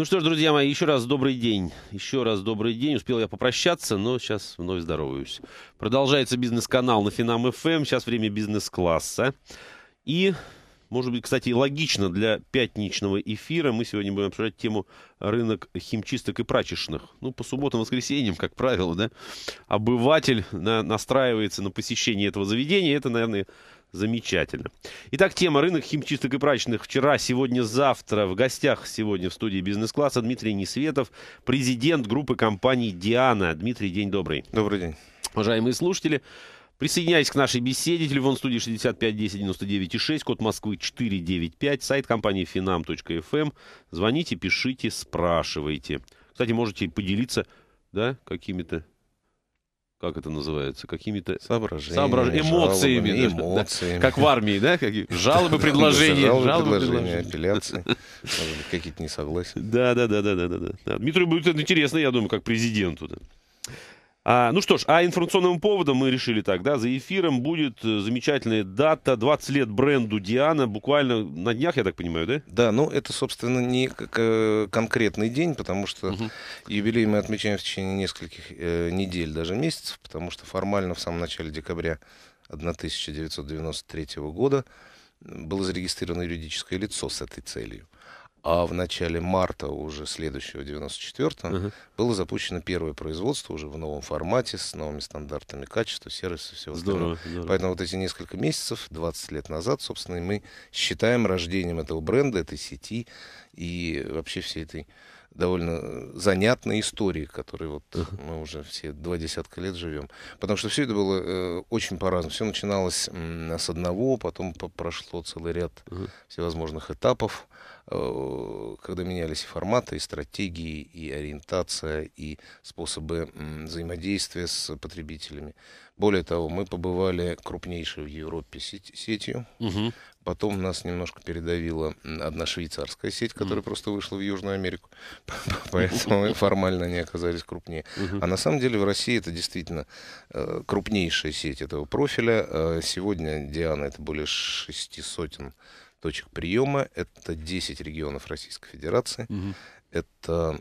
Ну что ж, друзья мои, еще раз добрый день. Еще раз добрый день. Успел я попрощаться, но сейчас вновь здороваюсь. Продолжается бизнес-канал на Финам ФМ. Эм, сейчас время бизнес-класса. И, может быть, кстати, логично для пятничного эфира мы сегодня будем обсуждать тему рынок химчисток и прачечных. Ну, по субботам, воскресеньям, как правило, да, обыватель на, настраивается на посещение этого заведения. Это, наверное, Замечательно. Итак, тема рынок химчисток и прачечных вчера, сегодня, завтра. В гостях сегодня в студии бизнес-класса Дмитрий Несветов, президент группы компаний «Диана». Дмитрий, день добрый. Добрый день. Уважаемые слушатели, Присоединяйтесь к нашей беседе. Телефон студии 65 10 99 код Москвы 495, сайт компании finam.fm. Эм». Звоните, пишите, спрашивайте. Кстати, можете поделиться да, какими-то как это называется, какими-то соображениями, соображениями эмоциями, жалобами, да, эмоциями. Да, как в армии, да, как, жалобы, предложения, жалобы, предложения, апелляции, какие-то несогласия. Да, да, да, да, да, да. Дмитрий будет интересно, я думаю, как президенту. Да. А, ну что ж, а информационным поводом мы решили так, да, за эфиром будет э, замечательная дата, 20 лет бренду Диана, буквально на днях, я так понимаю, да? Да, ну это, собственно, не конкретный день, потому что угу. юбилей мы отмечаем в течение нескольких э, недель, даже месяцев, потому что формально в самом начале декабря 1993 года было зарегистрировано юридическое лицо с этой целью. А в начале марта уже следующего 94-го угу. было запущено первое производство уже в новом формате, с новыми стандартами качества, сервиса, всего здорово, остального. Здорово. Поэтому вот эти несколько месяцев, 20 лет назад, собственно, и мы считаем рождением этого бренда, этой сети и вообще всей этой довольно занятной истории, которой вот uh-huh. мы уже все два десятка лет живем. Потому что все это было э, очень по-разному. Все начиналось м, с одного, потом по- прошло целый ряд uh-huh. всевозможных этапов. Э, когда менялись и форматы, и стратегии, и ориентация, и способы взаимодействия с потребителями. Более того, мы побывали крупнейшей в Европе сетью. Угу. Потом нас немножко передавила одна швейцарская сеть, которая mm. просто вышла в Южную Америку, поэтому мы формально не оказались крупнее. Mm-hmm. А на самом деле в России это действительно э, крупнейшая сеть этого профиля. Э, сегодня Диана это более шести сотен точек приема. Это 10 регионов Российской Федерации. Угу. Это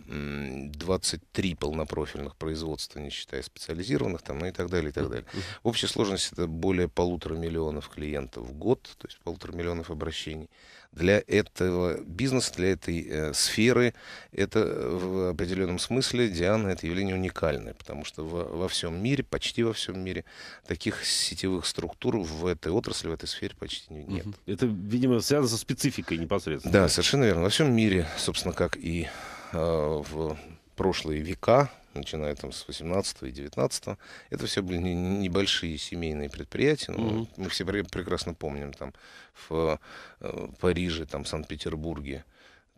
23 полнопрофильных производства, не считая специализированных, там, ну и так далее, и так далее. В общей сложности это более полутора миллионов клиентов в год, то есть полутора миллионов обращений для этого бизнеса, для этой э, сферы. Это э, в определенном смысле Диана это явление уникальное, потому что в, во всем мире, почти во всем мире, таких сетевых структур в этой отрасли, в этой сфере почти нет. Это, видимо, связано со спецификой непосредственно. Да, совершенно верно. Во всем мире, собственно, как и э, в прошлые века начиная там с 18 и 19 Это все были небольшие семейные предприятия. Ну, mm-hmm. Мы все прекрасно помним там в э, Париже, там Санкт-Петербурге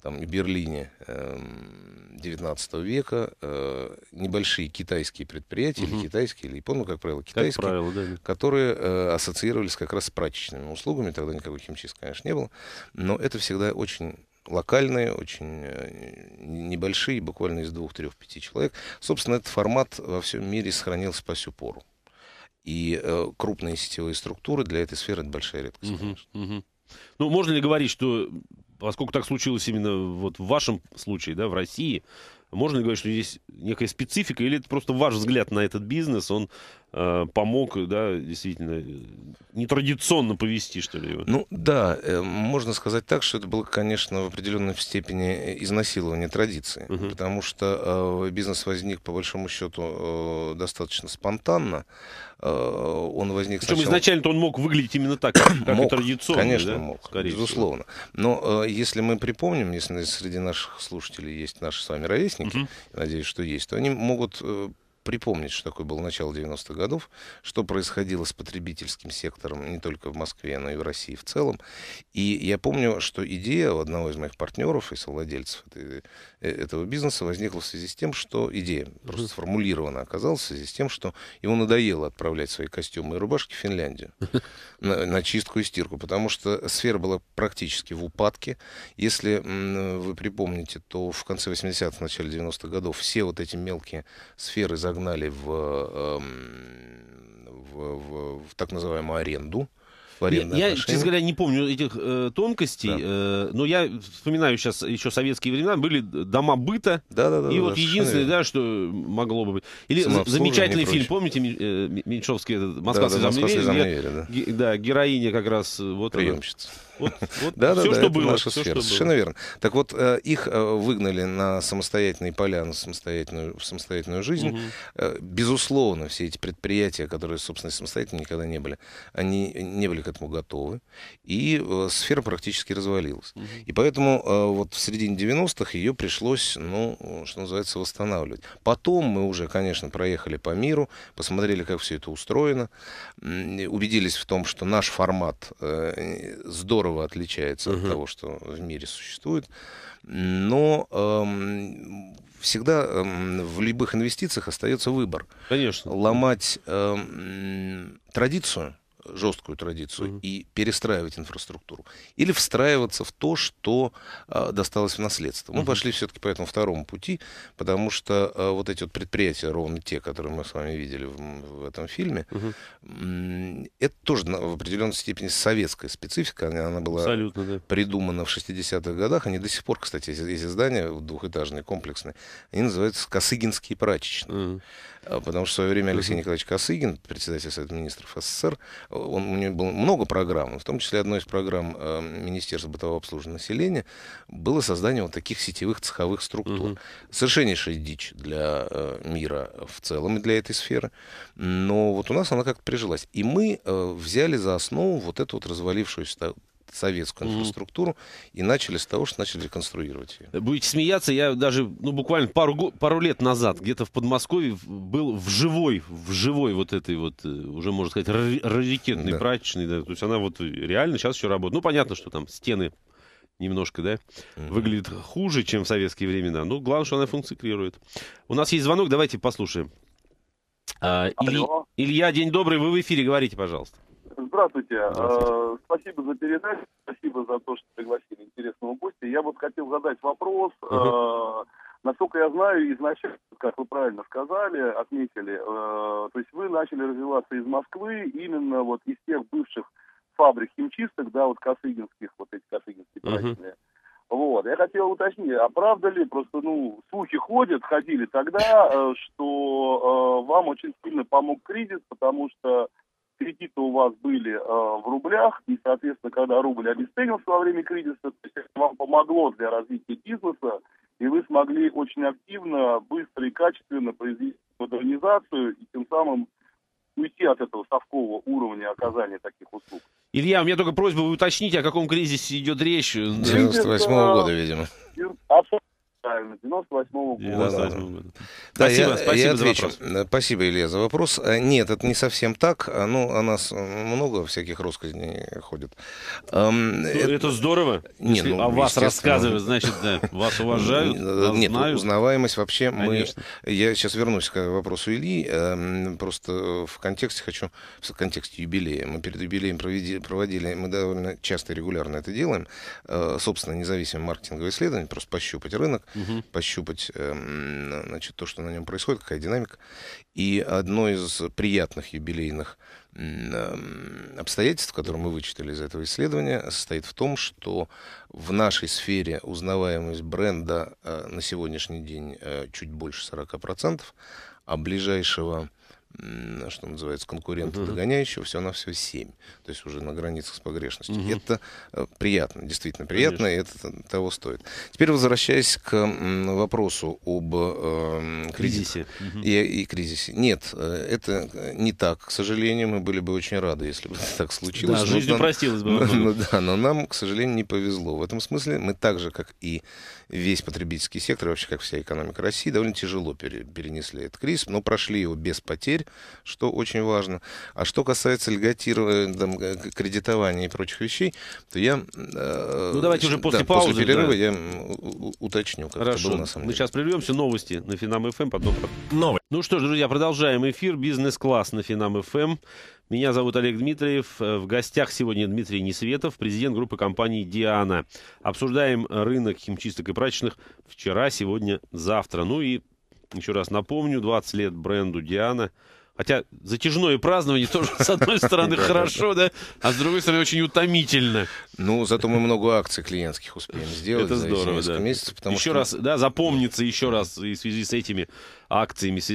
там, в Берлине 19 эм, века э, небольшие китайские предприятия, угу. или китайские, или японцы, как правило, китайские, как правило, да. которые э, ассоциировались как раз с прачечными услугами. Тогда никакой химчист конечно, не было. Но это всегда очень локальные, очень э, небольшие, буквально из двух, трех, пяти человек. Собственно, этот формат во всем мире сохранился по сю пору. И э, крупные сетевые структуры для этой сферы это большая редкость, угу, Угу. Ну, можно ли говорить, что поскольку так случилось именно вот в вашем случае, да, в России, можно ли говорить, что здесь некая специфика, или это просто ваш взгляд на этот бизнес, он Э, помог, да, действительно, э, нетрадиционно повести, что ли, его? Ну, да, э, можно сказать так, что это было, конечно, в определенной степени изнасилование традиции, угу. потому что бизнес возник, по большому счету, достаточно спонтанно, он возник Причем сначала... изначально-то он мог выглядеть именно так, как, мог, и традиционно. Конечно, да? мог, Скорее безусловно. Всего. Но если мы припомним, если среди наших слушателей есть наши с вами ровесники, Uh -huh. надеюсь, что есть, то они могут припомнить, что такое было начало 90-х годов, что происходило с потребительским сектором не только в Москве, но и в России в целом. И я помню, что идея у одного из моих партнеров и совладельцев этой, э, этого бизнеса возникла в связи с тем, что идея просто сформулирована оказалась в связи с тем, что ему надоело отправлять свои костюмы и рубашки в Финляндию на, на чистку и стирку, потому что сфера была практически в упадке. Если вы припомните, то в конце 80-х, начале 90-х годов все вот эти мелкие сферы за загнали в, эм, в, в, в так называемую аренду. Я, отношения. честно говоря, не помню этих э, тонкостей, да. э, но я вспоминаю сейчас еще советские времена, были дома быта, да, да, да, и да, вот единственное, да, что могло бы быть. Или замечательный фильм, прочее. помните, э, Меньшовский, «Москва да, слезам да, не верит», да. да, героиня как раз... Э, вот Приемщица. Она. Вот, вот да, все, да, что да, было, наша все, сфера. Что Совершенно было. верно. Так вот, э, их э, выгнали на самостоятельные поля, на самостоятельную, в самостоятельную жизнь. Угу. Безусловно, все эти предприятия, которые, собственно, самостоятельно никогда не были, они не были к этому готовы. И сфера практически развалилась. Угу. И поэтому вот в середине 90-х ее пришлось, ну, что называется, восстанавливать. Потом мы уже, конечно, проехали по миру, посмотрели, как все это устроено, убедились в том, что наш формат здорово здорово отличается угу. от того, что в мире существует. Но эм, всегда эм, в любых инвестициях остается выбор. Конечно. Ломать эм, традицию жесткую традицию mm-hmm. и перестраивать инфраструктуру, или встраиваться в то, что э, досталось в наследство. Mm-hmm. Мы пошли все-таки по этому второму пути, потому что э, вот эти вот предприятия, ровно те, которые мы с вами видели в, в этом фильме, mm-hmm. это тоже на, в определенной степени советская специфика, она, она была Абсолютно, да. придумана в 60-х годах, они до сих пор, кстати, эти здания двухэтажные, комплексные, они называются Косыгинские прачечные. Mm-hmm. А, потому что в свое время Алексей Николаевич Косыгин, председатель Совета министров СССр, э, он, у него было много программ, в том числе одной из программ э, Министерства бытового обслуживания населения было создание вот таких сетевых цеховых структур. Угу. Совершеннейшая дичь для э, мира в целом и для этой сферы. Но вот у нас она как-то прижилась. И мы взяли за основу вот эту вот развалившуюся советскую инфраструктуру и начали с того, что начали реконструировать ее. Будете смеяться, я даже ну, буквально пару, пару лет назад где-то в Подмосковье был в живой, в живой вот этой вот, э, уже можно сказать, раритетной, да. прачечной. Да, то есть она вот реально сейчас еще работает. Ну, понятно, что там стены немножко, да, mm выглядит хуже, чем в советские времена. Но ну, главное, что она функционирует. У нас есть звонок, давайте послушаем. А, Илья, день добрый, вы в эфире, говорите, пожалуйста. Здравствуйте. Здравствуйте. Э, спасибо за передачу, спасибо за то, что пригласили интересного гостя. Я вот хотел задать вопрос. Угу. Э, насколько я знаю, изначально, как вы правильно сказали, отметили, э, то есть вы начали развиваться из Москвы именно вот из тех бывших фабрик химчисток, да, вот косыгинских, вот эти косыгинские uh Вот, я хотел уточнить, а правда ли, просто, ну, слухи ходят, ходили тогда, э, что э, вам очень сильно помог кризис, потому что кредиты у вас были э, в рублях, и, соответственно, когда рубль обесценился во время кризиса, то есть это вам помогло для развития бизнеса, и вы смогли очень активно, быстро и качественно произвести модернизацию, и тем самым уйти от этого совкового уровня оказания таких услуг. Илья, у меня только просьба уточнить, о каком кризисе идет речь. 98 -го года, э, видимо. Абсолютно правильно, 98 -го года. 98 -го года. Да, спасибо, я, спасибо я отвечу. Э, за вопрос. Спасибо, Илья, за вопрос. Нет, это не совсем так. Э, ну, у нас э, много всяких росказней ходит. это, эм, это здорово. Не, если ну, о вас рассказывают, значит, да, вас уважают, вас Нет, знают. узнаваемость вообще мы... Я сейчас вернусь к вопросу Ильи. Эм, просто в контексте хочу... В контексте юбилея. Мы перед юбилеем проводили... Мы довольно часто и регулярно это делаем. Собственно, независимое маркетинговое исследование, просто пощупать рынок угу. пощупать эм, значит, то, что на нем происходит, какая динамика. И одно из приятных юбилейных эм, обстоятельств, которые мы вычитали из этого исследования, состоит в том, что в нашей сфере узнаваемость бренда э, на сегодняшний день э, чуть больше 40%, а ближайшего что называется, конкурента угу. догоняющего, все на все 7. То есть уже на границах с погрешностью. Угу. Это э, приятно, действительно приятно, Конечно. и это того стоит. Теперь возвращаясь к вопросу об э, кризисе и, и кризисе. Нет, э, это э, не так, к сожалению. Мы были бы очень рады, если бы это так случилось. Да, жизнь упростилась бы. Но, да, но нам, к сожалению, не повезло. В этом смысле мы так же, как и весь потребительский сектор, вообще как вся экономика России, довольно тяжело пере, перенесли этот кризис, но прошли его без потерь, что очень важно. А что касается льготирования, там, э, кредитования и прочих вещей, то я... Э, ну, давайте уже после да, паузы. После перерыва да. я уточню, как Хорошо. это было на самом деле. Мы сейчас прервемся, новости на Финам-ФМ, эм, потом... Новый. Ну что ж, друзья, продолжаем эфир «Бизнес-класс» на Финам-ФМ. Меня зовут Олег Дмитриев. Э, в гостях сегодня Дмитрий Несветов, президент группы компании «Диана». Обсуждаем рынок химчисток и прачечных вчера, сегодня, завтра. Ну и еще раз напомню, 20 лет бренду «Диана» Хотя затяжное празднование тоже, с одной стороны, хорошо, да, а с другой стороны, очень утомительно. Ну, зато мы много акций клиентских успеем сделать. Это здорово, да. еще раз, да, запомнится еще раз и в связи с этими акциями, с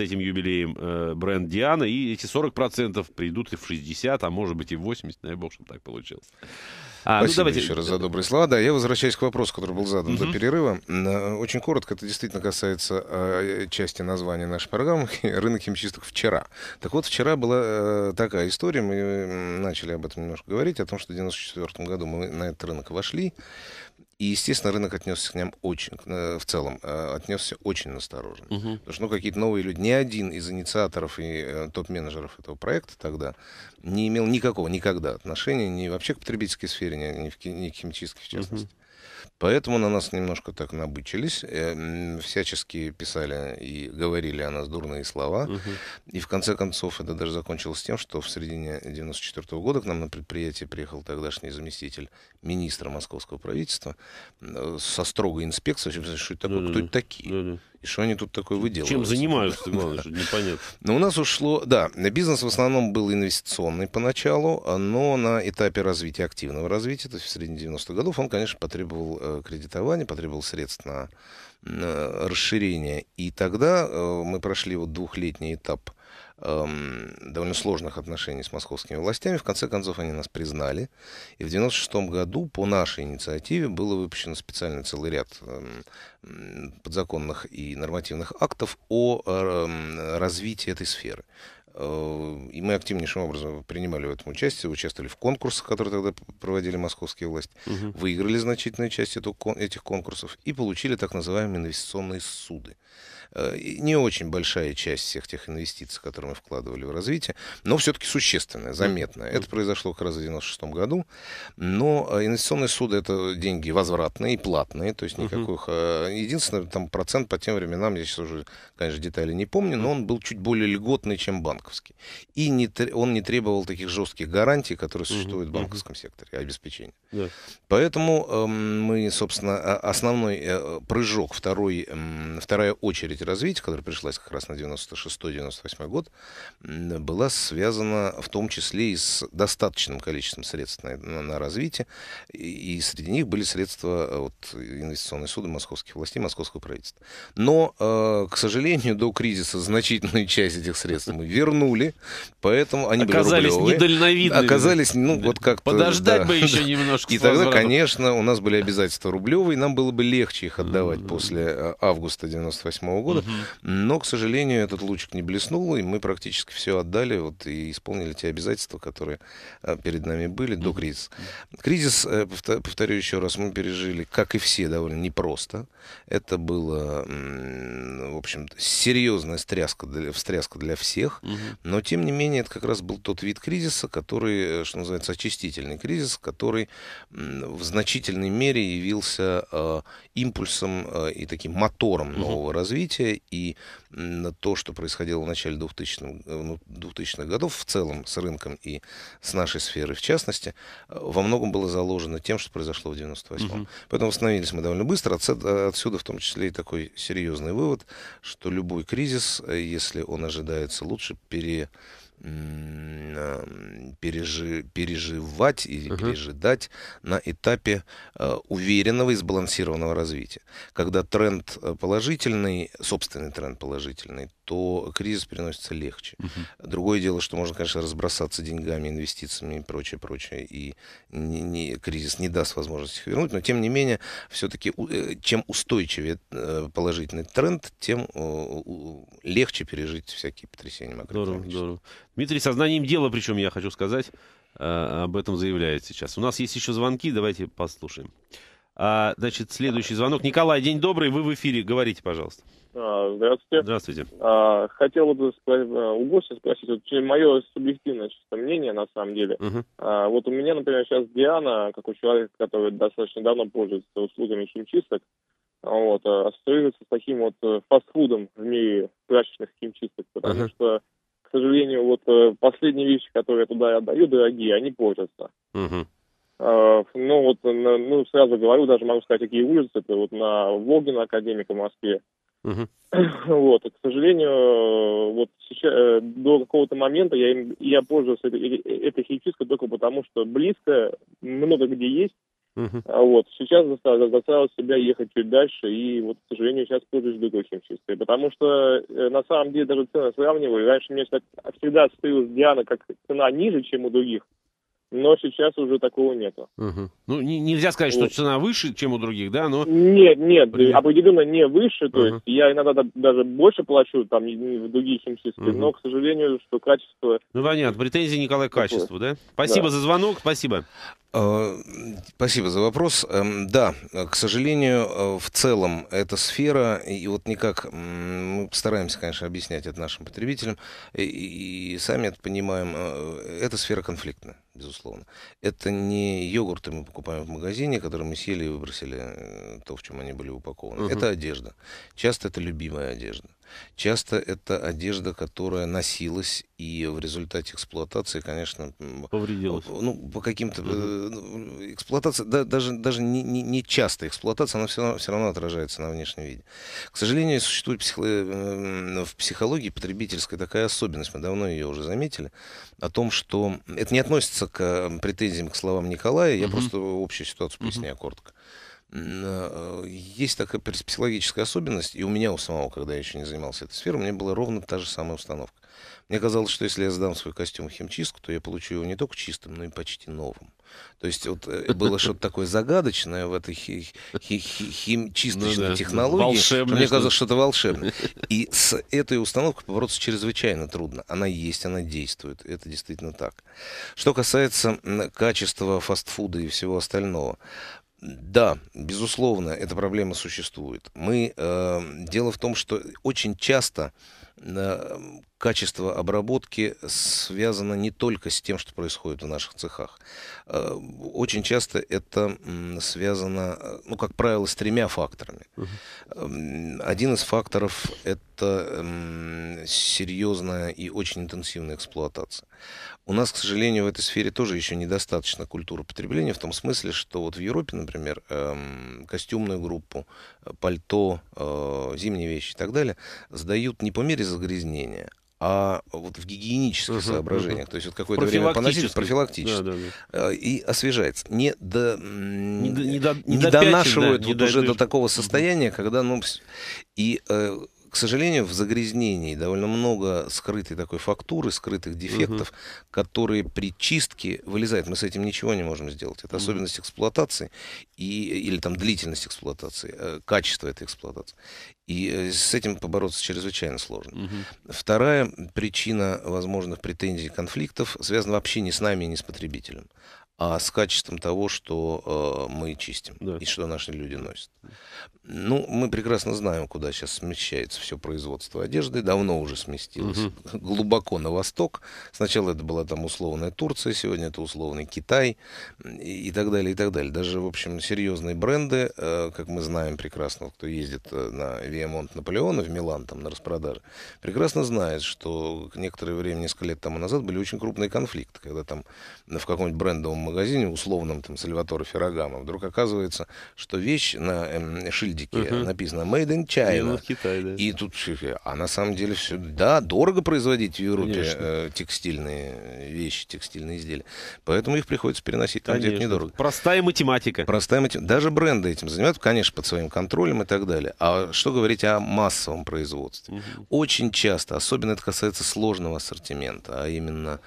этим юбилеем э, бренд Диана, и эти 40% придут и в 60, а может быть и в 80, дай бог, чтобы так получилось. А, ну, Спасибо ну, давайте... еще раз за добрые слова. Да, я возвращаюсь к вопросу, который был задан угу. до перерыва. Э, очень коротко, это действительно касается э, части названия нашей программы «Рынок химчисток вчера». Так вот, вчера была э, такая история, мы начали об этом немножко говорить, о том, что в 1994 году мы на этот рынок вошли. И, естественно, рынок отнесся к ним очень, э, в целом, э, отнесся очень настороженно. Угу. Потому что ну, какие-то новые люди, ни один из инициаторов и э, топ-менеджеров этого проекта тогда не имел никакого никогда отношения ни вообще к потребительской сфере, ни, ни, к, химической, в частности. Угу. Поэтому на нас немножко так набычились, эм, всячески писали и говорили о нас дурные слова. Угу. И в конце концов это даже закончилось тем, что в середине 1994 -го года к нам на предприятие приехал тогдашний заместитель министра московского правительства э, со строгой инспекцией. Что это такое? Да -да -да. Кто это такие? Да -да. И что они тут такое выделывают? Чем занимаются, главное, что непонятно. Но ну, у нас ушло, да, бизнес в основном был инвестиционный поначалу, но на этапе развития, активного развития, то есть в середине 90-х годов, он, конечно, потребовал э, кредитования, потребовал средств на расширение. И тогда э, мы прошли вот двухлетний этап эм, довольно сложных отношений с московскими властями. В конце концов, они нас признали. И в 1996 году по нашей инициативе было выпущено специальный целый ряд эм, подзаконных и нормативных актов о эм, развитии этой сферы. Э, и мы активнейшим образом принимали в этом участие, участвовали в конкурсах, которые тогда проводили московские власти, угу. выиграли значительную часть этих конкурсов и получили так называемые инвестиционные суды. Э, не очень большая часть всех тех инвестиций, которые мы вкладывали в развитие, но все-таки существенная, заметная. Это произошло как раз в 96 году. Но э, инвестиционные суды это деньги возвратные и платные, то есть никаких... Э, единственный там процент по тем временам, я сейчас уже, конечно, детали не помню, но он был чуть более льготный, чем банковский. И не, он не требовал таких жестких гарантий, которые существуют в банковском секторе, обеспечения. Поэтому эм, мы, собственно, основной прыжок, второй, эм, вторая очередь развития развития, которая пришлась как раз на 96-98 год, была связана в том числе и с достаточным количеством средств на, на, на развитие, и, и среди них были средства э, от инвестиционной суды московских властей, московского правительства. Но, э, к сожалению, до кризиса значительную часть этих средств мы вернули, поэтому они оказались были рублевые, недальновидными. Оказались, ну, вот как Подождать да, бы еще да. немножко. И тогда, конечно, у нас были обязательства рублевые, нам было бы легче их отдавать после э, августа 98 -го года, года. Угу. Но, к сожалению, этот лучик не блеснул, и мы практически все отдали вот, и исполнили те обязательства, которые э, перед нами были до кризиса. Кризис, э, повторю еще раз, мы пережили, как и все, довольно непросто. Это было, в общем серьезная стряска для, встряска для всех. Угу. Но, тем не менее, это как раз был тот вид кризиса, который, э, что называется, очистительный кризис, который в значительной мере явился э, импульсом э, и таким мотором нового угу. развития развития, и то, что происходило в начале 2000-х 2000 э, ну, годов в целом с рынком и с нашей сферой в частности, э, во многом было заложено тем, что произошло в 98-м. Угу. Поэтому восстановились мы довольно быстро. Э, отсюда в том числе и такой серьезный вывод, что любой кризис, если он ожидается лучше, пере пережи, переживать или угу. пережидать на этапе э, уверенного и сбалансированного развития. Когда тренд э, положительный, собственный тренд положительный, то кризис переносится легче. Угу. Другое дело, что можно, конечно, разбросаться деньгами, инвестициями и прочее, прочее, и не, не, кризис не даст возможности их вернуть, но тем не менее, все-таки э, чем устойчивее э, положительный тренд, тем легче пережить всякие потрясения макроэкономические. Здорово, здорово. Дмитрий сознанием дела, причем я хочу сказать, э, об этом заявляет сейчас. У нас есть еще звонки, давайте послушаем. А, значит, следующий звонок. Николай, день добрый, вы в эфире, говорите, пожалуйста. А, здравствуйте. Здравствуйте. А, хотел бы а, у гостя спросить, вот, мое субъективное чисто мнение, на самом деле. Угу. А, вот у меня, например, сейчас Диана, как у человека, который достаточно давно пользуется услугами химчисток, вот, а, ассоциируется с таким вот э, фастфудом в мире прачечных химчисток, потому угу. что к сожалению, вот э, последние вещи, которые я туда отдаю, дорогие, они портятся. Угу. Uh, ну, вот, э, ну, сразу говорю, даже могу сказать, какие улицы, Это вот на Волгина академика в Москве. Угу. Вот, к сожалению, вот сейчас, до какого-то момента я, я пользуюсь этой, этой химчисткой только потому, что близко, много где есть, Uh-huh. А вот сейчас заставил, заставил себя ехать чуть дальше, и вот, к сожалению, сейчас пользуюсь бегущим чистой, потому что э, на самом деле даже цены сравниваю. Раньше мне всегда стоилась Диана как цена ниже, чем у других, но сейчас уже такого нету. Угу. Ну, не, нельзя сказать, что вот. цена выше, чем у других, да, но... Нет, нет, Блин. определенно не выше, то угу. есть я иногда даже больше плачу, там, в другие химчистки, угу. но, к сожалению, что качество... Ну, понятно, претензии Николай к качеству, да? Спасибо да. за звонок, спасибо. Э, спасибо за вопрос. Эм, да, к сожалению, э, в целом эта сфера, и вот никак мы стараемся, конечно, объяснять это нашим потребителям, и сами это понимаем, э, эта сфера конфликтная безусловно. Это не йогурты мы покупаем в магазине, которые мы съели и выбросили э, то, в чем они были упакованы. Угу. Это одежда. Часто это любимая одежда. Часто это одежда, которая носилась и в результате эксплуатации, конечно, повредилась. Ну, по каким-то угу. эксплуатация, да, даже даже не, не, не часто эксплуатация, она все равно, все равно отражается на внешнем виде. К сожалению, существует психо... Э, в психологии потребительской такая особенность, мы давно ее уже заметили, о том, что это не относится к э, претензиям к словам Николая, я угу. просто общую ситуацию поясняю угу. коротко Э, есть такая психологическая особенность, и у меня у самого, когда я еще не занимался этой сферой, у меня была ровно та же самая установка. Мне казалось, что если я сдам свой костюм в химчистку, то я получу его не только чистым, но и почти новым. То есть вот э, было что-то такое загадочное в этой хи- хи- хи- химчисточной ну, да, технологии. Мне казалось, что это волшебное. И с этой установкой бороться чрезвычайно трудно. Она есть, она действует. Это действительно так. Что касается качества фастфуда и всего остального. Да, безусловно, эта проблема существует. Мы, э, дело в том, что очень часто качество обработки связано не только с тем, что происходит в наших цехах. Э, очень часто это связано, э, ну, как правило, с тремя факторами. Эм, один из факторов – это серьезная и очень интенсивная эксплуатация. У нас, к сожалению, в этой сфере тоже еще недостаточно культуры потребления, в том смысле, что вот в Европе, например, эм, костюмную группу, пальто, э, зимние вещи и так далее, сдают не по мере загрязнения, а вот в гигиенических uh-huh, соображениях, uh-huh. то есть вот какое-то время поносить профилактически, да, да, да. Э, и освежается. Не, до, не, не, до, не, не допячен, донашивают да, вот дойдешь. уже до такого состояния, когда, ну, и э, к сожалению, в загрязнении довольно много скрытой такой фактуры, скрытых дефектов, угу. которые при чистке вылезают. Мы с этим ничего не можем сделать. Это угу. особенность эксплуатации и, или там длительность эксплуатации, э, качество этой эксплуатации. И э, с этим побороться чрезвычайно сложно. Угу. Вторая причина возможных претензий и конфликтов связана вообще не с нами, не с потребителем, а с качеством того, что э, мы чистим да. и что наши люди носят. Ну, мы прекрасно знаем, куда сейчас смещается все производство одежды. Давно уже сместилось. Угу. Глубоко на восток. Сначала это была там условная Турция, сегодня это условный Китай и, и так далее, и так далее. Даже, в общем, серьезные бренды, э, как мы знаем прекрасно, кто ездит э, на Виамонт Наполеона в Милан там на распродаже, прекрасно знает, что некоторое время, несколько лет тому назад, были очень крупные конфликты, когда там в каком-нибудь брендовом магазине условном, там, Сальватора Феррагамо, вдруг оказывается, что вещь на э, шильдике угу. написано «Made in China». Ну, в Китай, да. И тут, а на самом деле все, да, дорого производить в Европе э, текстильные вещи, текстильные изделия. Поэтому их приходится переносить там, Конечно. где это недорого. Простая математика. Простая математика. Даже бренды этим занимаются, конечно, под своим контролем и так далее. А что говорить о массовом производстве? Угу. Очень часто, особенно это касается сложного ассортимента, а именно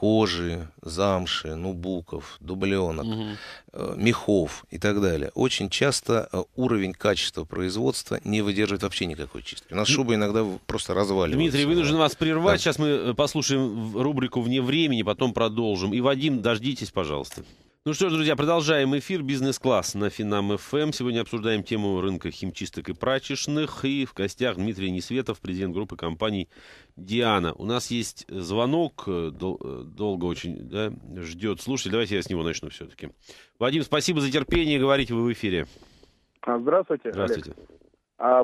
кожи, замши, нубуков, дубленок, угу. мехов и так далее. Очень часто э, уровень качества производства не выдерживает вообще никакой чистки. У нас шуба иногда просто разваливаются. Дмитрий, вынужден вас прервать. Да. Сейчас мы э, послушаем рубрику «Вне времени», потом продолжим. И, Вадим, дождитесь, пожалуйста. Ну что ж, друзья, продолжаем эфир «Бизнес-класс» на Финам ФМ. Сегодня обсуждаем тему рынка химчисток и прачечных. И в гостях Дмитрий Несветов, президент группы компаний «Диана». У нас есть звонок, э, дол- э, долго очень да, ждет слушатель. Давайте я с него начну все-таки. Вадим, спасибо за терпение, говорите вы в эфире. А, здравствуйте. Здравствуйте. А,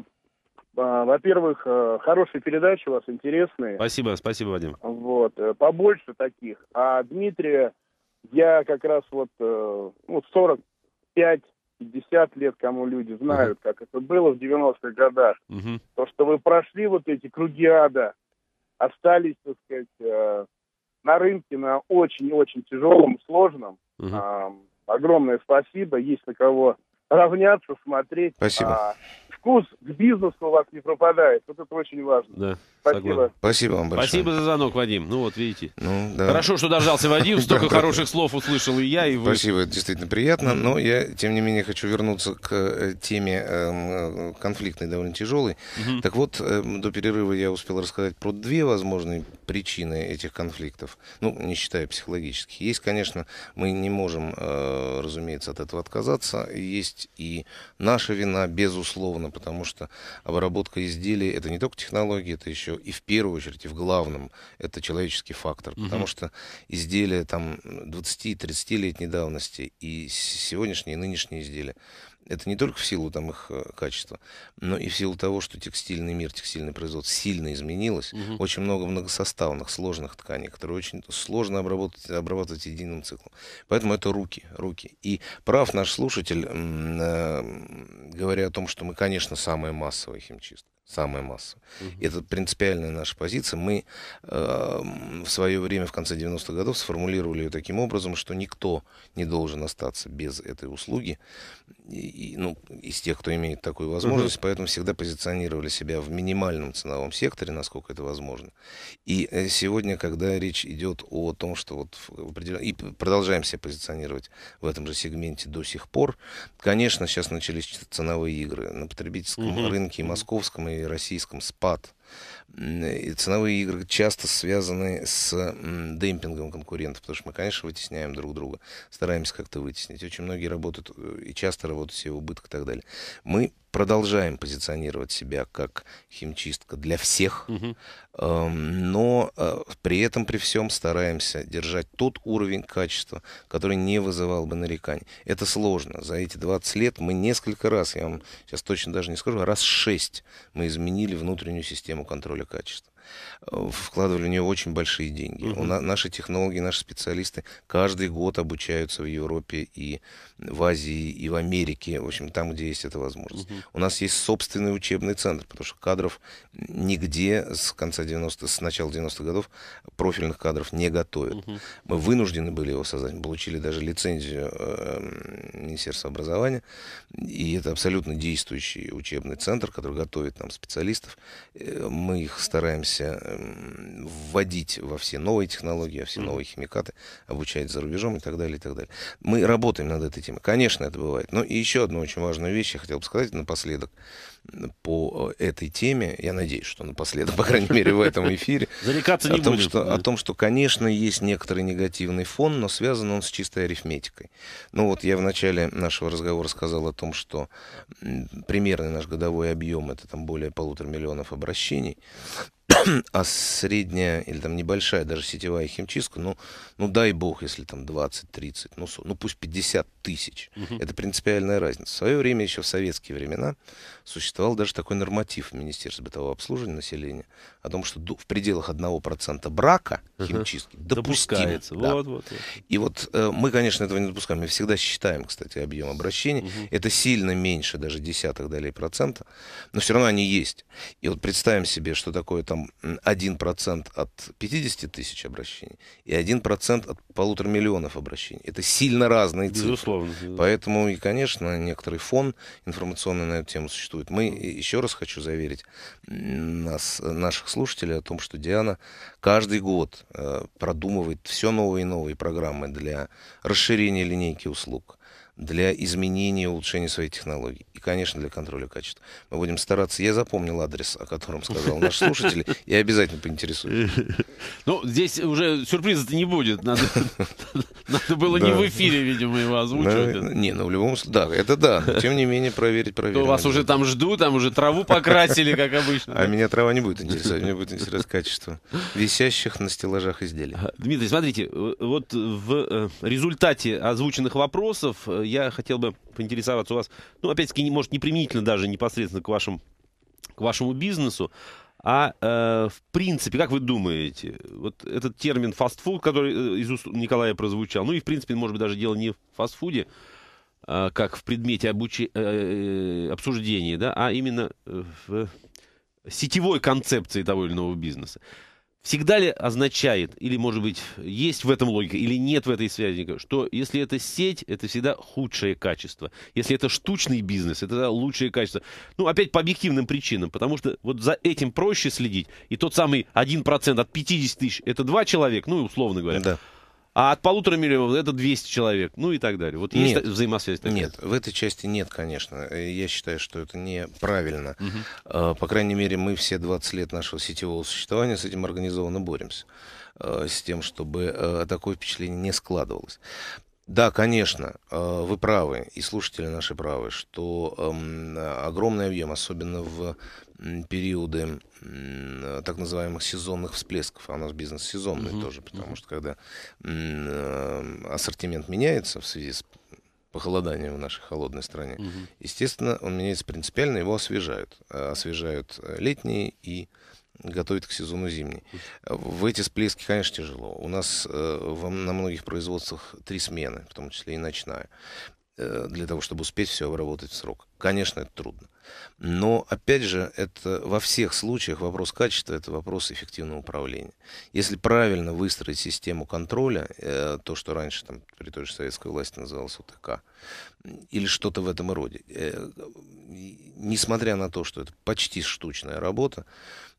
а, во-первых, э, хорошие передачи у вас, интересные. Спасибо, спасибо, Вадим. Вот, побольше таких. А Дмитрия я как раз вот, э, вот 45 50 лет, кому люди знают, как это было в 90-х годах. uh То, что вы прошли вот эти круги ада, остались, так сказать, э, на рынке на очень-очень тяжелом, сложном. uh огромное спасибо. Есть на кого равняться, смотреть. Спасибо. А, вкус к бизнесу у вас не пропадает. Вот это очень важно. Да. Спасибо. Спасибо вам большое. Спасибо за звонок, Вадим. Ну вот, видите. Ну, да. Хорошо, что дождался Вадим. Столько хороших слов услышал и я, и вы. Спасибо, действительно приятно. Но я, тем не менее, хочу вернуться к э, теме эм, э, конфликтной, довольно тяжелой. Так вот, эм, до перерыва я успел рассказать про две возможные причины этих конфликтов. Ну, не считая психологических. Есть, конечно, мы не можем, э, разумеется, от этого отказаться. Есть и наша вина, безусловно, потому что обработка изделий — это не только технологии, это еще и в первую очередь, и в главном, это человеческий фактор. Угу. Потому что изделия там 20-30-летней давности и сегодняшние, и нынешние изделия, это не только в силу там, их э, качества, но и в силу того, что текстильный мир, текстильный производство сильно изменилось. Угу. Очень много многосоставных, сложных тканей, которые очень сложно обработать, обрабатывать единым циклом. Поэтому это руки, руки. И прав наш слушатель, э, говоря о том, что мы, конечно, самая массовая химчистка самая масса. Uh-huh. Это принципиальная наша позиция. Мы э, в свое время, в конце 90-х годов, сформулировали ее таким образом, что никто не должен остаться без этой услуги, и, и, ну, из тех, кто имеет такую возможность, Uh-huh. поэтому всегда позиционировали себя в минимальном ценовом секторе, насколько это возможно. И э, сегодня, когда речь идет о том, что вот в определен... и продолжаем себя позиционировать в этом же сегменте до сих пор, конечно, сейчас начались ценовые игры на потребительском Uh-huh. рынке и московском, и и российском спад ценовые игры часто связаны с демпингом конкурентов, потому что мы, конечно, вытесняем друг друга, стараемся как-то вытеснить. Очень многие работают э, и часто работают себе в убыток и так далее. Мы продолжаем позиционировать себя как химчистка для всех, угу. но э, при этом при всем стараемся держать тот уровень качества, который не вызывал бы нареканий. Это сложно. За эти 20 лет мы несколько раз, я вам сейчас точно даже не скажу, а раз 6 мы изменили внутреннюю систему контроля качество. Э, вкладывали в нее очень большие деньги. Uh -huh. У на, наши технологии, наши специалисты каждый год обучаются в Европе и в Азии, и в Америке, в общем, там, где есть эта возможность. Uh -huh. У нас есть собственный учебный центр, потому что кадров нигде с конца 90 с начала 90-х годов профильных кадров не готовят. Uh -huh. Мы вынуждены были его создать, получили даже лицензию эм, Министерства образования, и это абсолютно действующий учебный центр, который готовит нам специалистов. Э, мы их стараемся пытаемся эм, вводить во все новые технологии, во все новые химикаты, обучать за рубежом и так далее, и так далее. Мы работаем над этой темой. Конечно, это бывает. Но и еще одну очень важную вещь я хотел бы сказать напоследок э, по э, этой теме. Я надеюсь, что напоследок, по крайней мере, в этом эфире. Зарекаться не о том, Что, о том, что, конечно, есть некоторый негативный фон, но связан он с чистой арифметикой. Ну вот я в начале нашего разговора сказал о том, что примерный наш годовой объем это там более полутора миллионов обращений. а средняя или там небольшая даже сетевая химчистка, ну, ну дай бог, если там 20-30, ну, ну пусть 50 тысяч. Угу. Это принципиальная разница. В свое время, еще в советские времена, существовал даже такой норматив Министерства бытового обслуживания населения о том, что в пределах 1% брака химчистки угу. Допускается. Да. Вот, вот, вот. И вот э, мы, конечно, этого не допускаем. Мы всегда считаем, кстати, объем обращений. Угу. Это сильно меньше, даже десятых долей процента, но все равно они есть. И вот представим себе, что такое там там 1% от 50 тысяч обращений и 1% от полутора миллионов обращений. Это сильно разные цифры. Поэтому, и, конечно, некоторый фон информационный на эту тему существует. Мы, еще раз хочу заверить нас, наших слушателей о том, что Диана каждый год э, продумывает все новые и новые программы для расширения линейки услуг для изменения и улучшения своей технологии И, конечно, для контроля качества. Мы будем стараться. Я запомнил адрес, о котором сказал наш слушатель, и обязательно поинтересуюсь. Ну, здесь уже сюрприза-то не будет. Надо, надо было не в эфире, видимо, его озвучивать. Ну, не, ну в любом случае, да, это да. Тем не менее, проверить, проверить. Вас уже там жду, там уже траву покрасили, как обычно. А меня трава не будет интересовать, мне будет интересовать качество висящих на стеллажах изделий. А, Дмитрий, смотрите, э, вот в э, результате озвученных вопросов э, я хотел бы поинтересоваться у вас, ну, опять-таки, не может, не применительно даже непосредственно к, вашим, к вашему бизнесу, а э, в принципе, как вы думаете, вот этот термин фастфуд, который э, из уст Николая прозвучал, ну и в принципе, может быть, даже дело не в фастфуде, э, как в предмете обучи... э, э обсуждения, да, а именно э, в сетевой концепции того или иного бизнеса. Всегда ли означает, или, может быть, есть в этом логика, или нет в этой связи, что если это сеть, это всегда худшее качество. Если это штучный бизнес, это лучшее качество. Ну, опять по объективным причинам, потому что вот за этим проще следить. И тот самый 1% от 50 тысяч, это два человека, ну, условно говоря. Да. А от полутора миллионов это 200 человек. Ну и так далее. Вот есть нет, взаимосвязь такая? Нет, в этой части нет, конечно. Э, я считаю, что это неправильно. Угу. По крайней мере, мы все 20 лет нашего сетевого существования с этим организованно боремся. Э, с тем, чтобы такое впечатление не складывалось. Да, конечно, вы правы, и слушатели наши правы, что эм, огромный объем, особенно в периоды э, так называемых сезонных всплесков, а у нас бизнес сезонный угу. тоже, потому угу. что когда э, ассортимент меняется в связи с похолоданием в нашей холодной стране, угу. естественно, он меняется принципиально, его освежают. Э, освежают летний и готовят к сезону зимний. В эти всплески, конечно, тяжело. У нас э, на многих производствах три смены, в том числе и ночная, э, для того, чтобы успеть все обработать в срок. Конечно, это трудно. Но, опять же, это во всех случаях вопрос качества, это вопрос эффективного управления. Если правильно выстроить систему контроля, э, то, что раньше там, при той же советской власти называлось УТК, или что-то в этом роде. Э, несмотря на то, что это почти штучная работа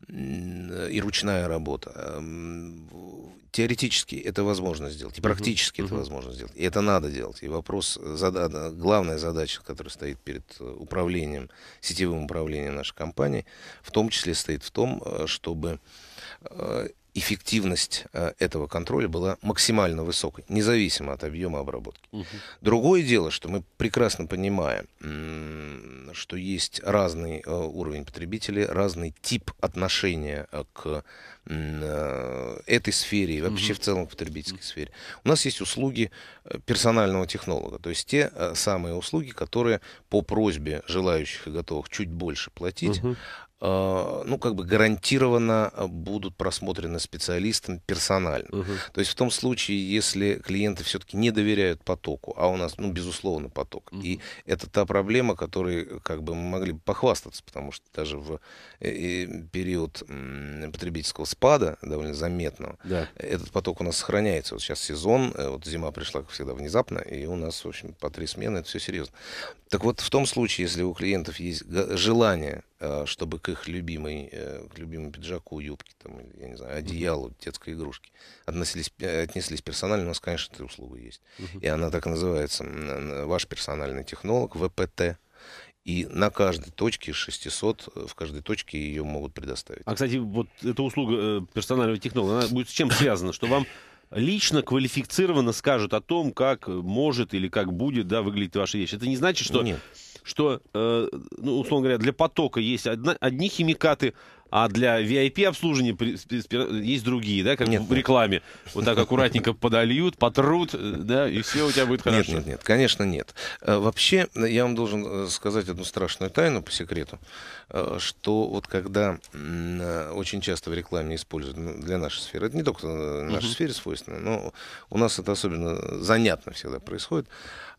э, и ручная работа, эм, теоретически это возможно сделать, и практически это возможно сделать, и это надо делать. И вопрос, э, главная задача, которая стоит перед управлением, сетевым управлением нашей компании, в том числе стоит в том, чтобы эффективность э, этого контроля была максимально высокой, независимо от объема обработки. Угу. Другое дело, что мы прекрасно понимаем, что есть разный э, уровень потребителей, разный тип отношения э, к этой сфере и вообще угу. в целом к потребительской угу. сфере. У нас есть услуги персонального технолога, то есть те самые услуги, которые по просьбе желающих и готовых чуть больше платить, угу. А, ну, как бы гарантированно а, будут просмотрены специалистом персонально. Угу. То есть в том случае, если клиенты все-таки не доверяют потоку, а у нас, ну, безусловно, поток. Угу. И это та проблема, которой как бы мы могли бы похвастаться, потому что даже в Э, период потребительского спада довольно заметного, да. этот поток у нас сохраняется. Вот сейчас сезон, э, вот зима пришла, как всегда, внезапно, и у нас, в общем, по три смены, это все серьезно. Так вот, в том случае, если у клиентов есть желание, а, чтобы к их любимой, э, к любимому пиджаку, юбке, там, я не знаю, одеялу, детской игрушке относились, отнеслись персонально, у нас, конечно, эта услуга есть. И она так и называется, ваш персональный технолог, ВПТ. И на каждой точке 600, э, в каждой точке ее могут предоставить. А, кстати, вот эта услуга э, персональной технологии она будет с чем связана? Что вам лично квалифицированно скажут о том, как может или как будет да, выглядеть ваша вещь. Это не значит, что... Нет что, э, ну, условно говоря, для потока есть одна, одни химикаты, а для VIP-обслуживания есть другие, да, как нет, в рекламе. Нет. Вот так аккуратненько подольют, потрут, да, и все у тебя будет хорошо. Нет, нет, нет, конечно, нет. Э, вообще, я вам должен э, сказать одну страшную тайну по секрету, э, что вот когда очень часто в рекламе используют ну, для нашей сферы, это не только в нашей угу. сфере свойственно, но у нас это особенно занятно всегда происходит,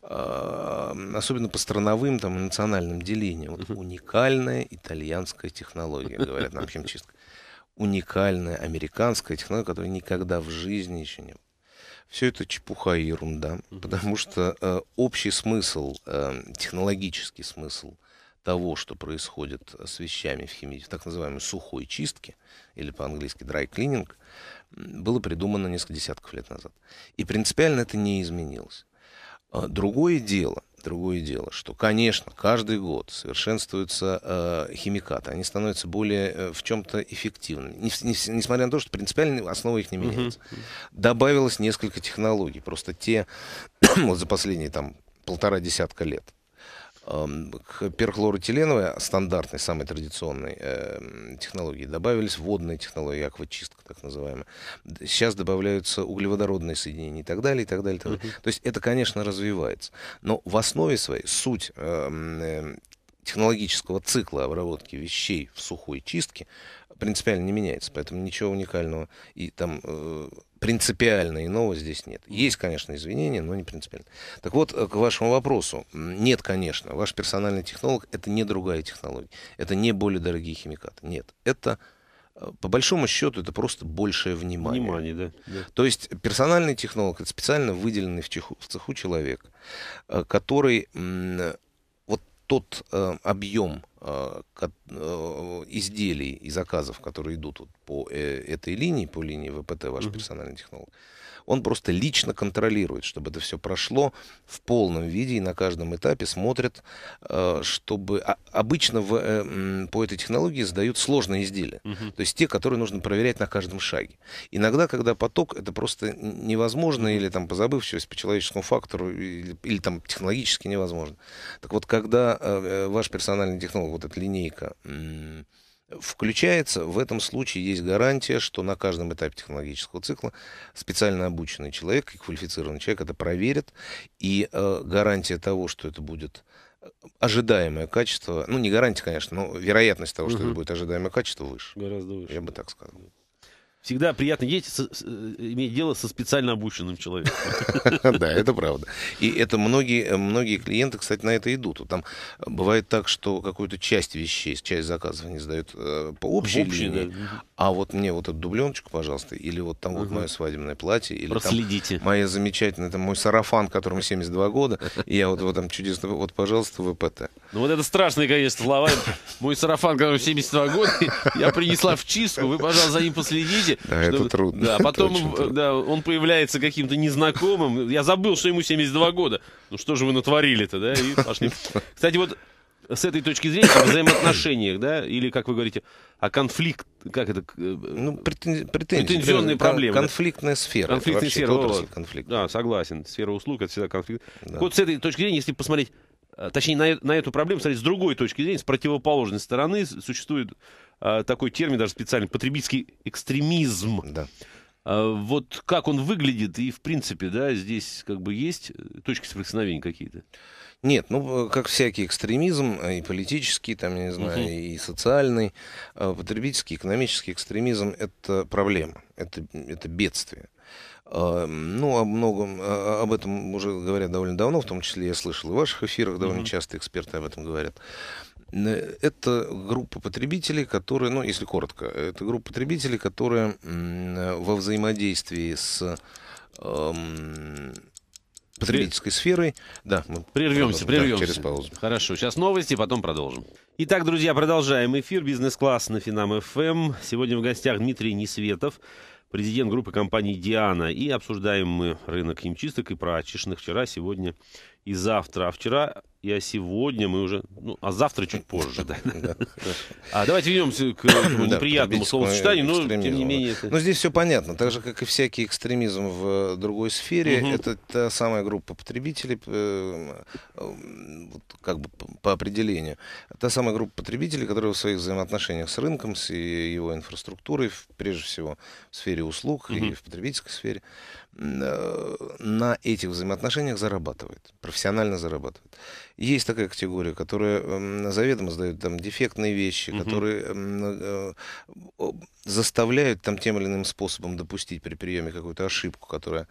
Эм, особенно по страновым там, и национальным делениям. Вот уникальная итальянская технология, говорят нам химчистка. Уникальная американская технология, которая никогда в жизни еще не было. Все это чепуха и ерунда, потому что э, общий смысл, э, технологический смысл того, что происходит с вещами в химии, в так называемой сухой чистке, или по-английски dry cleaning, было придумано несколько десятков лет назад. И принципиально это не изменилось. А, другое дело, другое дело, что, конечно, каждый год совершенствуются э, химикаты, они становятся более э, в чем-то эффективными, не, не, несмотря на то, что принципиально основа их не меняется. Угу. Добавилось несколько технологий, просто те вот за последние там полтора десятка лет Эм, перхлоротиленовой, стандартной, самой традиционной эм, технологии, добавились водные технологии, аквачистка так называемая. Сейчас добавляются углеводородные соединения и так далее, и так далее. И так далее. Uh-huh. То есть это, конечно, развивается. Но в основе своей суть эм, э, технологического цикла обработки вещей в сухой чистке принципиально не меняется, поэтому ничего уникального и там э, принципиально, иного здесь нет. Есть, конечно, извинения, но не принципиально. Так вот, э, к вашему вопросу. Нет, конечно, ваш персональный технолог – это не другая технология. Это не более дорогие химикаты. Нет, это э, по большому счету это просто большее внимание. Внимание, да. То есть персональный технолог это специально выделенный в, чеху, в цеху человек, э, который тот э, объем э, э, изделий и заказов, которые идут вот по э, этой линии, по линии ВПТ, ваш mm-hmm. персональный технолог, он просто лично контролирует, чтобы это все прошло в полном виде и на каждом этапе смотрит, э, чтобы... Обычно в, э, по этой технологии сдают сложные изделия, угу. то есть те, которые нужно проверять на каждом шаге. Иногда, когда поток, это просто невозможно или там по забывчивости, по человеческому фактору, или, или там технологически невозможно. Так вот, когда э, ваш персональный технолог, вот эта линейка, включается. В этом случае есть гарантия, что на каждом этапе технологического цикла специально обученный человек и квалифицированный человек это проверит. И э, гарантия того, что это будет э, ожидаемое качество, ну не гарантия, конечно, но вероятность того, что угу. это будет ожидаемое качество выше. Гораздо выше. Я бы так сказал. Всегда приятно ездить, с, с, э, иметь дело со специально обученным человеком. Да, это правда. И это многие, многие клиенты, кстати, на это идут. Там бывает так, что какую-то часть вещей, часть заказов они сдают э, по общей линии, а вот мне вот эту дубленочку, пожалуйста, или вот там угу. вот мое свадебное платье, или Проследите. там мое замечательное, там мой сарафан, которому 72 года, и я вот в этом чудесно, вот, пожалуйста, ВПТ. Ну вот это страшные, конечно, слова. Мой сарафан, которому 72 года, я принесла в чистку, вы, пожалуйста, за ним последите. Да, чтобы... это трудно. Да, потом да, он появляется каким-то незнакомым, я забыл, что ему 72 года. Ну что же вы натворили-то, да, и пошли. Кстати, вот с этой точки зрения о взаимоотношениях, да, или, как вы говорите, о конфликт, как это? Э, ну, претензии, претензионные кон, проблемы. Конфликтная сфера. Конфликтная сфера. Отрасль, конфликт. Да, согласен. Сфера услуг, это всегда конфликт. Да. Вот с этой точки зрения, если посмотреть, э, точнее, на, на эту проблему смотреть с другой точки зрения, с противоположной стороны, существует а, такой термин даже специальный, потребительский экстремизм. Да. вот как он выглядит, и в принципе, да, здесь как бы есть точки соприкосновения какие-то? Нет, ну, э, как всякий экстремизм, э, и политический, там, я не знаю, угу. и социальный, э, потребительский, экономический экстремизм – это проблема, это, это бедствие. Эм, ну, о многом, об этом уже говорят довольно давно, в том числе я слышал и в ваших эфирах довольно mm часто эксперты об этом говорят. Это группа потребителей, которые, ну, если коротко, это группа потребителей, которые во взаимодействии с эм, потребительской сферой. Да, мы прервемся, прервемся. Да, через паузу. Хорошо, сейчас новости, потом продолжим. Итак, друзья, продолжаем эфир «Бизнес-класс» на Финам ФМ. Эм. Сегодня в гостях Дмитрий Несветов, президент группы компании «Диана». И обсуждаем мы рынок химчисток и прачечных. Вчера, сегодня и завтра, а вчера и а сегодня мы уже... Ну, а завтра чуть позже, да. А давайте вернемся к неприятному словосочетанию, но тем не менее... Ну, здесь все понятно. Так же, как и всякий экстремизм в э, другой сфере, это та самая группа потребителей, э, как бы по определению, та самая группа потребителей, которая в своих взаимоотношениях с рынком, с э, его инфраструктурой, прежде всего в сфере услуг и в потребительской сфере, Э, на этих взаимоотношениях зарабатывает, профессионально зарабатывает. Есть такая категория, которая заведомо сдает там дефектные вещи, угу. которые э, заставляют там тем или иным способом допустить при приеме какую-то ошибку, которая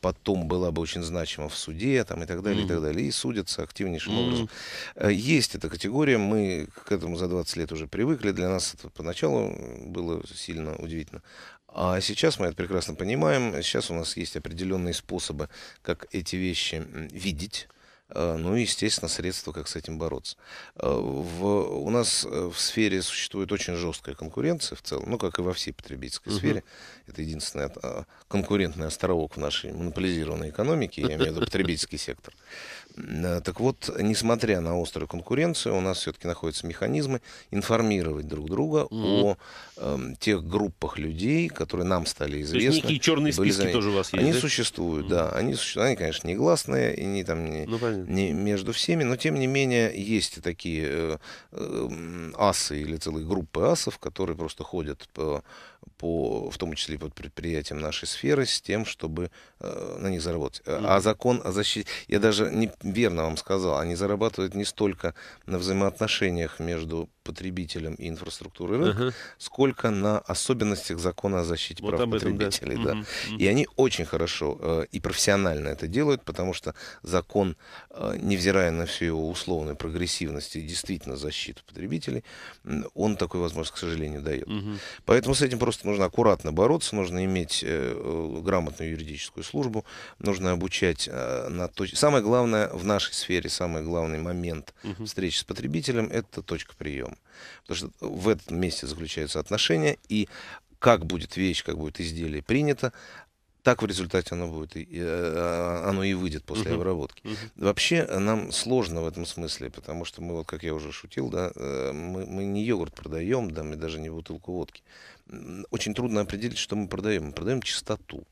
потом была бы очень значима в суде там, и так далее, угу. и так далее. И судятся активнейшим угу. образом. Э, есть эта категория, мы к этому за 20 лет уже привыкли, для нас это поначалу было сильно удивительно. А сейчас мы это прекрасно понимаем. Сейчас у нас есть определенные способы, как эти вещи видеть. Э, ну и, естественно, средства, как с этим бороться. Э, в, у нас э, в сфере существует очень жесткая конкуренция в целом, ну, как и во всей потребительской угу. сфере. Это единственный а, конкурентный островок в нашей монополизированной экономике, я имею в виду потребительский сектор. Э, так вот, несмотря на острую конкуренцию, у нас все-таки находятся механизмы информировать друг друга mm-hmm. о э, тех группах людей, которые нам стали известны. То есть некие черные списки были... тоже у вас есть? Они да? существуют, mm-hmm. да. Они существуют. Они, конечно, негласные и не там не, ну, не между всеми, но тем не менее есть такие э, э, асы или целые группы асов, которые просто ходят по по, в том числе под предприятиям нашей сферы, с тем, чтобы э, на ну, них заработать. Mm-hmm. А закон о защите, я даже неверно вам сказал, они зарабатывают не столько на взаимоотношениях между потребителям и инфраструктуры рынка, uh-huh. сколько на особенностях закона о защите вот прав потребителей. Этом, да. Да. Uh-huh. Uh-huh. И они очень хорошо э, и профессионально это делают, потому что закон, э, невзирая на всю его условную прогрессивность и действительно защиту потребителей, он такой возможность, к сожалению, дает. Uh-huh. Поэтому с этим просто нужно аккуратно бороться, нужно иметь э, э грамотную юридическую службу, нужно обучать э, на то... Самое главное в нашей сфере, самый главный момент uh-huh. встречи с потребителем — это точка приема этом. Потому что в этом месте заключаются отношения, и как будет вещь, как будет изделие принято, так в результате оно будет, и, э, э, оно и выйдет после uh-huh. обработки. Uh-huh. Вообще э, нам сложно в этом смысле, потому что мы, вот как я уже шутил, да, мы, мы не йогурт продаем, да, мы даже не бутылку водки. Очень трудно определить, что мы продаем. Мы продаем чистоту.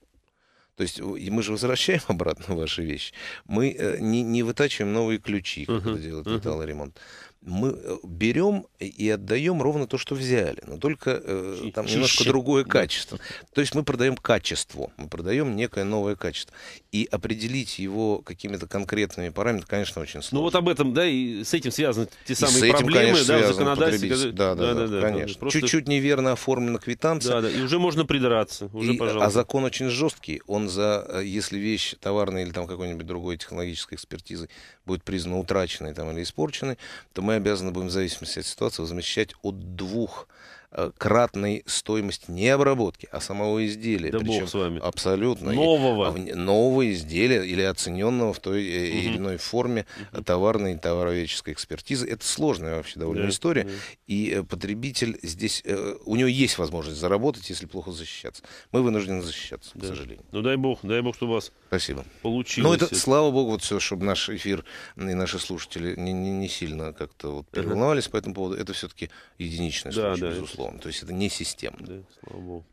То есть мы же возвращаем обратно ваши вещи. Мы не, не вытачиваем новые ключи, как uh-huh. это делает uh-huh. металлоремонт. Uh мы э, берем и отдаем ровно то, что взяли, но только э, там Чище. другое качество. То есть мы продаем качество, мы продаем некое новое качество. И определить его какими-то конкретными параметрами, конечно, очень сложно. Ну вот об этом, да, и с этим связаны те и самые этим, проблемы, конечно, да, законодательство. Да, да, да, да, да, да, конечно. Просто... Чуть-чуть неверно оформлена квитанция. Да, да, и уже можно придраться, уже, и, э, а пожалуйста. А закон очень жесткий, он за, э, если вещь товарная или там какой-нибудь другой технологической экспертизы будет признана утраченной там или испорченной, то мы мы обязаны будем в зависимости от ситуации возмещать от двух Э, кратной стоимости не обработки, а самого изделия. Да Причем бог с вами. Абсолютно. Нового. И, а нового изделия или оцененного в той угу. или иной форме угу. товарной и товароведческой экспертизы. Это сложная вообще довольно да, история. Да. И потребитель здесь... У него есть возможность заработать, если плохо защищаться. Мы вынуждены защищаться, да. к сожалению. Ну дай бог, дай бог, что у вас Спасибо. получилось. Ну это, это, слава богу, вот все, чтобы наш эфир и наши слушатели не, не, не сильно как-то вот переволновались uh-huh. по этому поводу. Это все-таки единичный случай, да, безусловно безусловно. То есть это не система. Да, слава богу.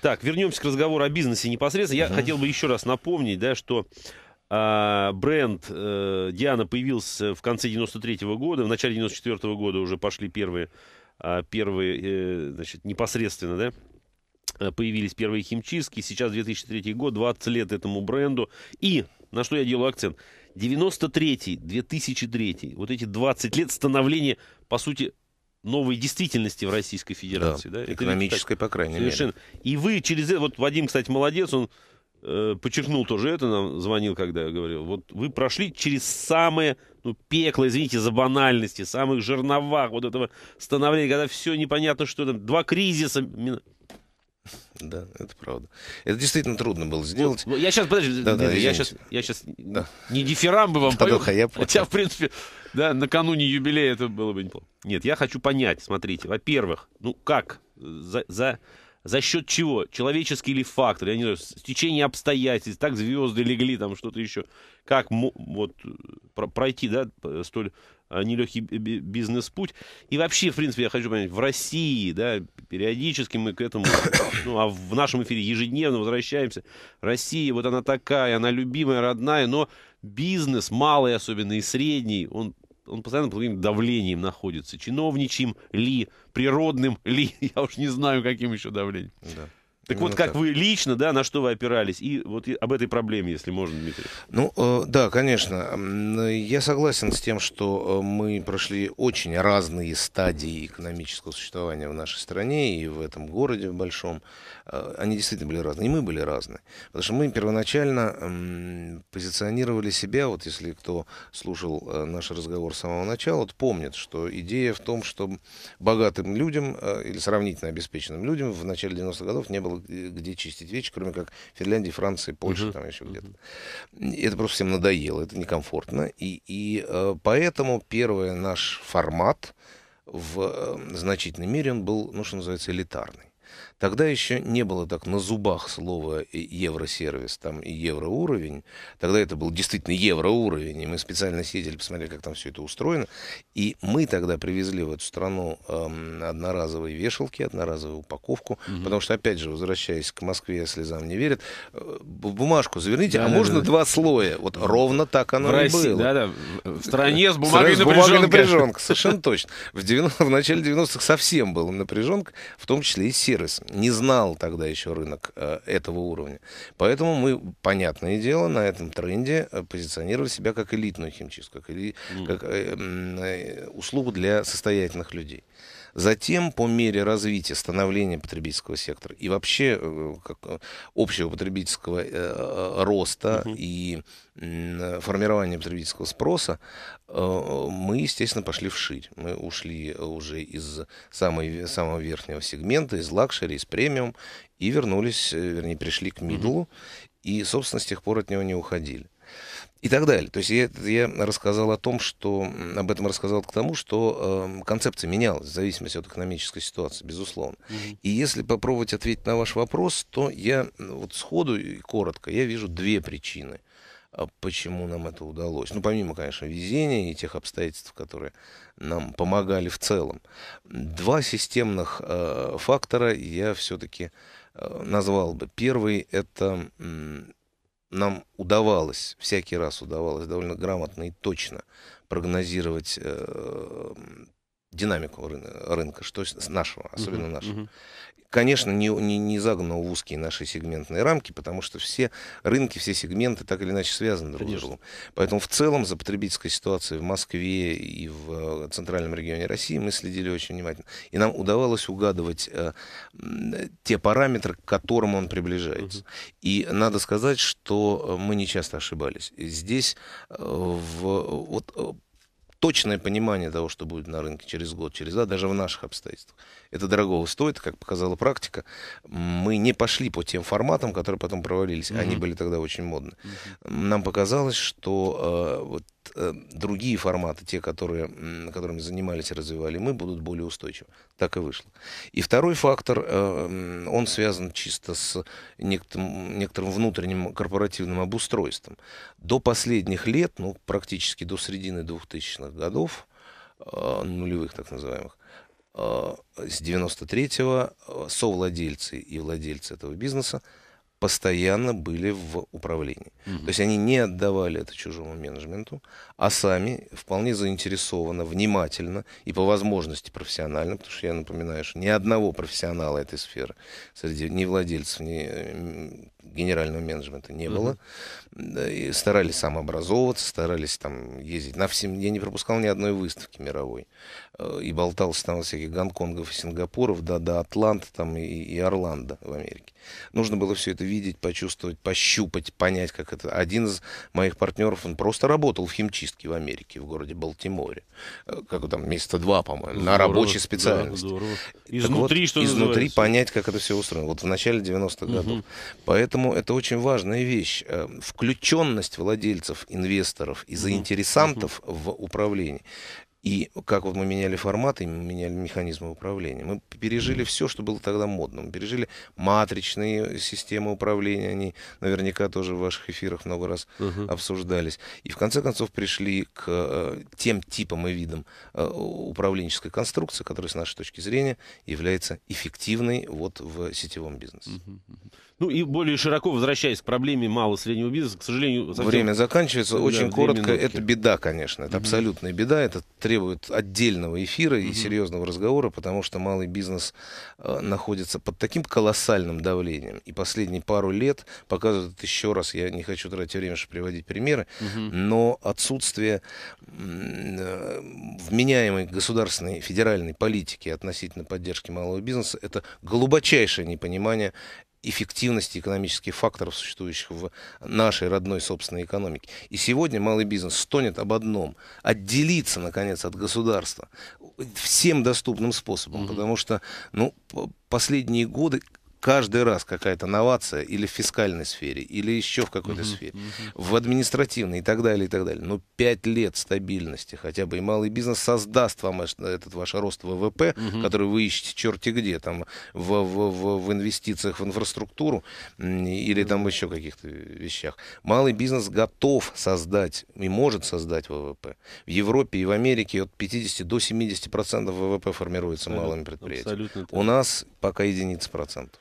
Так, вернемся к разговору о бизнесе непосредственно. Я угу. хотел бы еще раз напомнить, да, что а, бренд э, Диана появился в конце 93 -го года, в начале 94 -го года уже пошли первые, а, первые э, значит, непосредственно, да, появились первые химчистки. Сейчас 2003 год, 20 лет этому бренду. И, на что я делаю акцент, 93, 2003, вот эти 20 лет становления, по сути, новой действительности в Российской Федерации. Да, да? Экономической, это, так, по крайней совершенно. мере. И вы через это... Вот Вадим, кстати, молодец, он э, подчеркнул тоже это, нам звонил, когда я говорил. Вот вы прошли через самое ну, пекло, извините за банальности, самых жерновах вот этого становления, когда все непонятно, что там, два кризиса да, это правда. Это действительно трудно было сделать. Ну, я сейчас, подожди, да, да, я сейчас, я сейчас да. не бы вам да, пою, да, я хотя, в принципе, да, накануне юбилея это было бы неплохо. Нет, я хочу понять, смотрите, во-первых, ну как, за, за, за счет чего? Человеческий ли фактор, я не знаю, в течение обстоятельств, так звезды легли, там что-то еще. Как, вот, пройти, да, столь а, нелегкий бизнес-путь. И вообще, в принципе, я хочу понять, в России, да, периодически мы к этому, ну, а в нашем эфире ежедневно возвращаемся. Россия, вот она такая, она любимая, родная, но бизнес, малый особенно и средний, он он постоянно под давлением находится. Чиновничьим ли, природным ли, я уж не знаю, каким еще давлением. Да. Так Именно ну, вот, как так. вы лично, да, на что вы опирались? И вот об этой проблеме, если можно, Дмитрий. Ну, э, да, конечно. Я согласен с тем, что э, мы прошли очень разные стадии экономического существования в нашей стране и в этом городе в большом. Э, они действительно были разные. И мы были разные. Потому что мы первоначально позиционировали себя, вот если кто слушал э, наш разговор с самого начала, то помнит, что идея в том, что богатым людям э, или сравнительно обеспеченным людям в начале 90-х годов не было где чистить вещи, кроме как Финляндии, Франции, Польши, угу. там еще где-то. Это просто всем надоело, это некомфортно. И, и поэтому первый наш формат в значительной мере он был, ну, что называется, элитарный. Тогда еще не было так на зубах слова «э, евросервис, там и евроуровень. Тогда это был действительно евроуровень, и мы специально сидели, посмотрели, как там все это устроено. И мы тогда привезли в эту страну эм, одноразовые вешалки, одноразовую упаковку, угу. потому что, опять же, возвращаясь к Москве, слезам не верят, в э, бумажку заверните, да, а да, можно да. два слоя. Вот ровно так оно в и России, было. Да, да. В стране с бумагой с напряженка. напряженка. Совершенно точно. В, 90, в начале 90-х совсем была напряженка, в том числе и с сервисом не знал тогда еще рынок э, этого уровня. Поэтому мы, понятное дело, на этом тренде э, позиционировали себя как элитную химчистку, как, эли... mm. как э, э, услугу для состоятельных людей. Затем, по мере развития, становления потребительского сектора и вообще э, как, э, общего потребительского э, э роста угу. и э, формирования потребительского спроса, э, мы, естественно, пошли вширь. Мы ушли уже из самой, самого верхнего сегмента, из лакшери, из премиум, и вернулись, вернее, пришли к мидлу, угу. и, собственно, с тех пор от него не уходили и так далее. То есть я, я рассказал о том, что об этом рассказал к тому, что э, концепция менялась в зависимости от экономической ситуации, безусловно. Mm-hmm. И если попробовать ответить на ваш вопрос, то я вот сходу и коротко я вижу две причины, а, почему нам это удалось. Ну, помимо, конечно, везения и тех обстоятельств, которые нам помогали в целом. Два системных э, фактора я все-таки э, назвал бы. Первый это м- нам удавалось, всякий раз удавалось довольно грамотно и точно прогнозировать э, динамику рынка, что нашего, особенно uh-huh, нашего. Uh-huh. Конечно, не, не, не загнано в узкие наши сегментные рамки, потому что все рынки, все сегменты так или иначе связаны друг Конечно. с другом. Поэтому в целом за потребительской ситуацией в Москве и в э, центральном регионе России мы следили очень внимательно. И нам удавалось угадывать э, те параметры, к которым он приближается. uh И надо сказать, что э, мы не часто ошибались. Здесь э, в, вот э, точное понимание того, что будет на рынке через год, через два, даже в наших обстоятельствах это дорого стоит, как показала практика. Мы не пошли по тем форматам, которые потом провалились. Mm-hmm. Они были тогда очень модны. Mm-hmm. Нам показалось, что э, вот, э, другие форматы, те, которые, которыми занимались и развивали мы, будут более устойчивы. Так и вышло. И второй фактор, э, он связан чисто с некоторым, некоторым внутренним корпоративным обустройством. До последних лет, ну, практически до середины 2000-х годов, э, нулевых так называемых, Э, с 93-го э, совладельцы и владельцы этого бизнеса постоянно были в управлении. Угу. То есть они не отдавали это чужому менеджменту, а сами вполне заинтересованно, внимательно и по возможности профессионально, потому что я напоминаю, что ни одного профессионала этой сферы среди ни владельцев, ни генерального менеджмента не было. И старались самообразовываться, старались там ездить. На всем... Я не пропускал ни одной выставки мировой. Э, и болтался там всяких Гонконгов и Сингапуров, да, да Атланта там и, и Орландо в Америке. Нужно было все это видеть, почувствовать, пощупать, понять, как это. Один из моих партнеров, он просто работал в химчистке в Америке, в городе Балтиморе. Э, как там, месяца два, по-моему, на рабочей специальности. Да, Изнутри, так вот, что Изнутри называется? понять, как это все устроено. Вот в начале 90-х угу. годов. Поэтому Поэтому это очень важная вещь. Э, включенность владельцев, инвесторов и заинтересантов mm-hmm. в управлении. И как вот мы меняли форматы, мы меняли механизмы управления. Мы пережили все, что было тогда модно. Мы пережили матричные э, системы управления, они наверняка тоже в ваших эфирах много раз угу. обсуждались. И в конце концов пришли к э, тем типам и видам управленческой конструкции, которая с нашей точки зрения является эффективной вот в сетевом бизнесе. Угу. Ну и более широко возвращаясь к проблеме малого и среднего бизнеса, к сожалению... Совсем... Время заканчивается. Да, Очень коротко. Это беда, конечно. Это угу. абсолютная беда. Это требует отдельного эфира и угу. серьезного разговора, потому что малый бизнес э, находится под таким колоссальным давлением. И последние пару лет показывают еще раз, я не хочу тратить время, чтобы приводить примеры, угу. но отсутствие э, вменяемой государственной федеральной политики относительно поддержки малого бизнеса, это глубочайшее непонимание эффективности экономических факторов, существующих в нашей родной собственной экономике. И сегодня малый бизнес стонет об одном – отделиться, наконец, от государства всем доступным способом, mm-hmm. потому что ну, последние годы каждый раз какая-то новация или в фискальной сфере, или еще в какой-то uh-huh, сфере, uh-huh. в административной и так далее, и так далее. Но ну, пять лет стабильности хотя бы, и малый бизнес создаст вам этот ваш рост ВВП, uh-huh. который вы ищете черти где, там, в, в, в, в инвестициях в инфраструктуру или uh-huh. там еще каких-то вещах. Малый бизнес готов создать и может создать ВВП. В Европе и в Америке от 50 до 70% ВВП формируется малыми предприятиями. Абсолютно У нас пока единица процентов.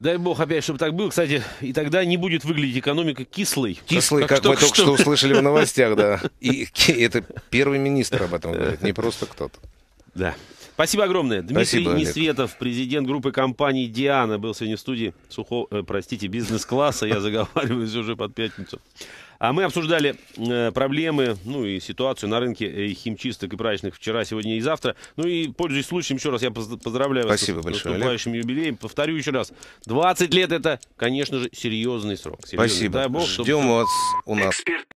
Дай бог опять, чтобы так было. Кстати, и тогда не будет выглядеть экономика кислой. Кислой, как, как, как мы только что. что услышали в новостях, да. И это первый министр об этом говорит, не просто кто-то. Да. Спасибо огромное. Дмитрий Спасибо, Олег. Несветов, президент группы компании «Диана», был сегодня в студии сухо, э, простите, бизнес-класса. Я заговариваюсь уже под пятницу. А мы обсуждали э, проблемы, ну и ситуацию на рынке э, химчисток и прачечных вчера, сегодня и завтра. Ну и, пользуясь случаем, еще раз я поздравляю Спасибо вас с наступающим юбилеем. Повторю еще раз, 20 лет это, конечно же, серьезный срок. Серьезный. Спасибо. Дай бог, Ждем чтобы... вас у нас.